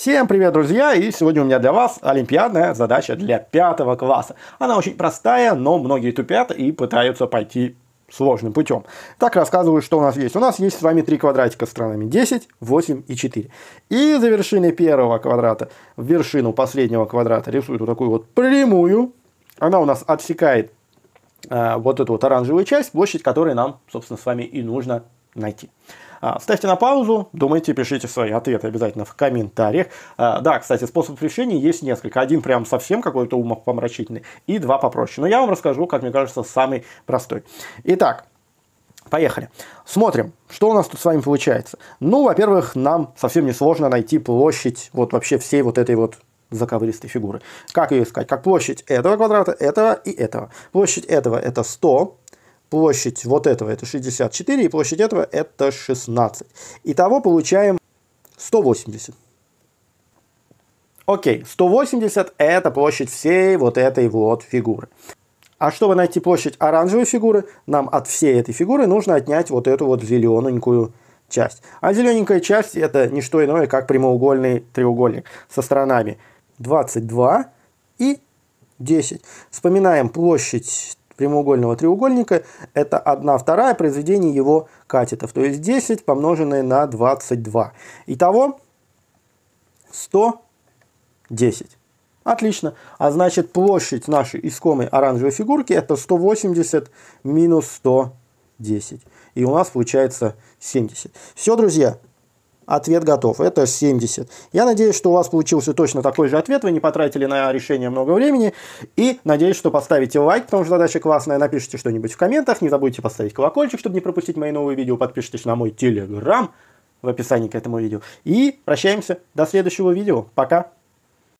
Всем привет, друзья! И сегодня у меня для вас олимпиадная задача для пятого класса. Она очень простая, но многие тупят и пытаются пойти сложным путем. Так рассказываю, что у нас есть. У нас есть с вами три квадратика с сторонами 10, 8 и 4. И за вершиной первого квадрата вершину последнего квадрата рисую вот такую вот прямую. Она у нас отсекает э, вот эту вот оранжевую часть, площадь которой нам, собственно, с вами и нужно найти. А, ставьте на паузу, думайте, пишите свои ответы обязательно в комментариях. А, да, кстати, способов решения есть несколько. Один прям совсем какой-то умопомрачительный и два попроще. Но я вам расскажу, как мне кажется, самый простой. Итак, Поехали. Смотрим, что у нас тут с вами получается. Ну, во-первых, нам совсем несложно найти площадь вот вообще всей вот этой вот заковыристой фигуры. Как ее искать? Как площадь этого квадрата, этого и этого. Площадь этого это 100, площадь вот этого это 64, и площадь этого это 16. Итого получаем 180. Окей, 180 это площадь всей вот этой вот фигуры. А чтобы найти площадь оранжевой фигуры, нам от всей этой фигуры нужно отнять вот эту вот зелененькую часть. А зелененькая часть это не что иное, как прямоугольный треугольник со сторонами 22 и 10. Вспоминаем площадь прямоугольного треугольника – это 1 вторая произведение его катетов, то есть 10 помноженное на 22. Итого 110. Отлично. А значит, площадь нашей искомой оранжевой фигурки это 180 минус 110. И у нас получается 70. Все, друзья, ответ готов. Это 70. Я надеюсь, что у вас получился точно такой же ответ, вы не потратили на решение много времени, и надеюсь, что поставите лайк, потому что задача классная, напишите что-нибудь в комментах, не забудьте поставить колокольчик, чтобы не пропустить мои новые видео, подпишитесь на мой телеграм в описании к этому видео. И прощаемся до следующего видео. Пока!